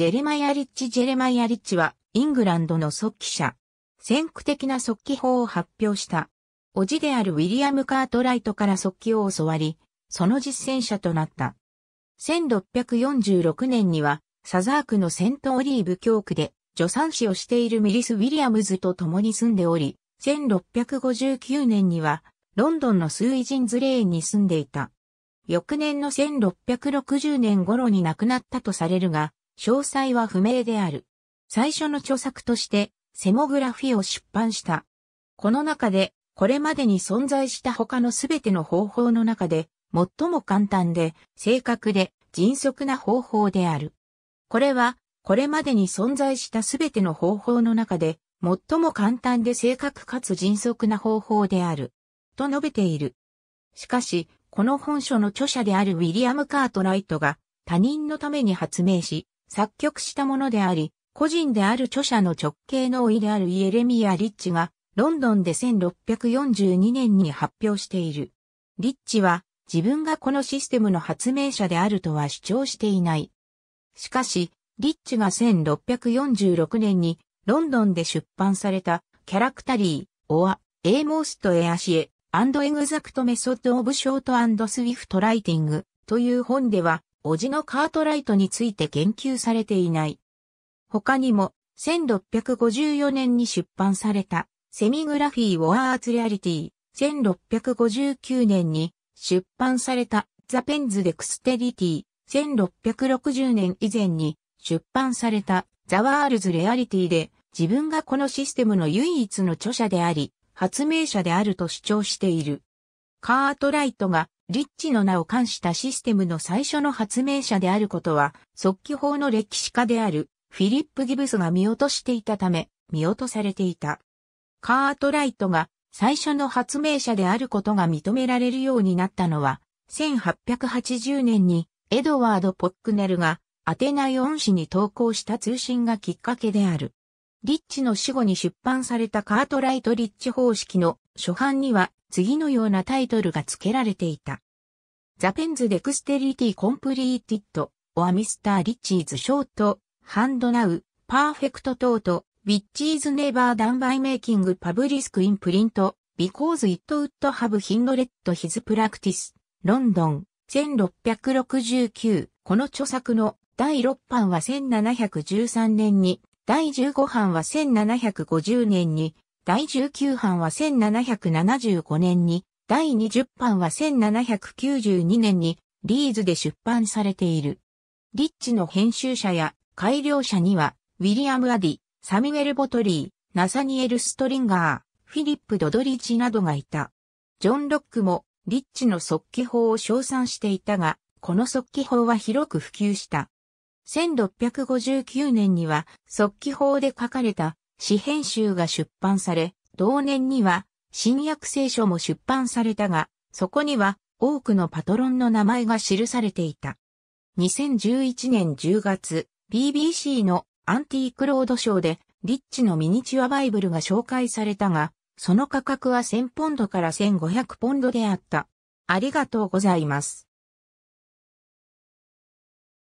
ジェレマイア・リッチ・ジェレマイア・リッチは、イングランドの速記者。先駆的な速記法を発表した。叔父であるウィリアム・カートライトから速記を教わり、その実践者となった。1646年には、サザークのセントオリーブ教区で、助産師をしているミリス・ウィリアムズと共に住んでおり、1659年には、ロンドンのスーイジンズレーンに住んでいた。翌年の1660年頃に亡くなったとされるが、詳細は不明である。最初の著作として、セモグラフィを出版した。この中で、これまでに存在した他のすべての方法の中で、最も簡単で、正確で、迅速な方法である。これは、これまでに存在したすべての方法の中で、最も簡単で正確かつ迅速な方法である。と述べている。しかし、この本書の著者であるウィリアム・カートライトが、他人のために発明し、作曲したものであり、個人である著者の直系の老いであるイエレミア・リッチが、ロンドンで1642年に発表している。リッチは、自分がこのシステムの発明者であるとは主張していない。しかし、リッチが1646年にロンドンで出版されたキャラクタリー、オア、エーモーストエアシエ、アンドエグザクトメソッドオブショートアンドスウィフトライティングという本では叔父のカートライトについて言及されていない。他にも、1654年に出版された、セミグラフィー・ウォアーツ・レアリティ、1659年に出版された、ザ・ペンズ・デクステリティ、1660年以前に出版された、ザ・ワールズ・レアリティで、自分がこのシステムの唯一の著者であり、発明者であると主張している。カートライトがリッチの名を冠したシステムの最初の発明者であることは、速記法の歴史家であるフィリップ・ギブスが見落としていたため、見落とされていた。カートライトが最初の発明者であることが認められるようになったのは、1880年にエドワード・ポックネルがアテナ恩師に投稿した通信がきっかけである。リッチの死後に出版されたカートライト・リッチ方式の初版には次のようなタイトルが付けられていた。ザペンズデクステリティコンプリーティット、オアミスターリッチーズショート、ハンドナウ、パーフェクトトート、ウィッチーズネバーダンバイメイキングパブリスクインプリント、ビコーズ・イット・ウッド・ハブ・ヒンドレッ e ヒズ・プラクティス、ロンドン、1669。この著作の第6版は1713年に、第15版は1750年に、第19版は1775年に、第20版は1792年にリーズで出版されている。リッチの編集者や改良者には、ウィリアム・アディ、サミュエル・ボトリー、ナサニエル・ストリンガー、フィリップ・ドドリッジなどがいた。ジョン・ロックも、リッチの速記法を称賛していたが、この速記法は広く普及した。1659年には、速記法で書かれた詩編集が出版され、同年には、新約聖書も出版されたが、そこには多くのパトロンの名前が記されていた。2011年10月、BBC のアンティークロードショーで、リッチのミニチュアバイブルが紹介されたが、その価格は1000ポンドから1500ポンドであった。ありがとうございます。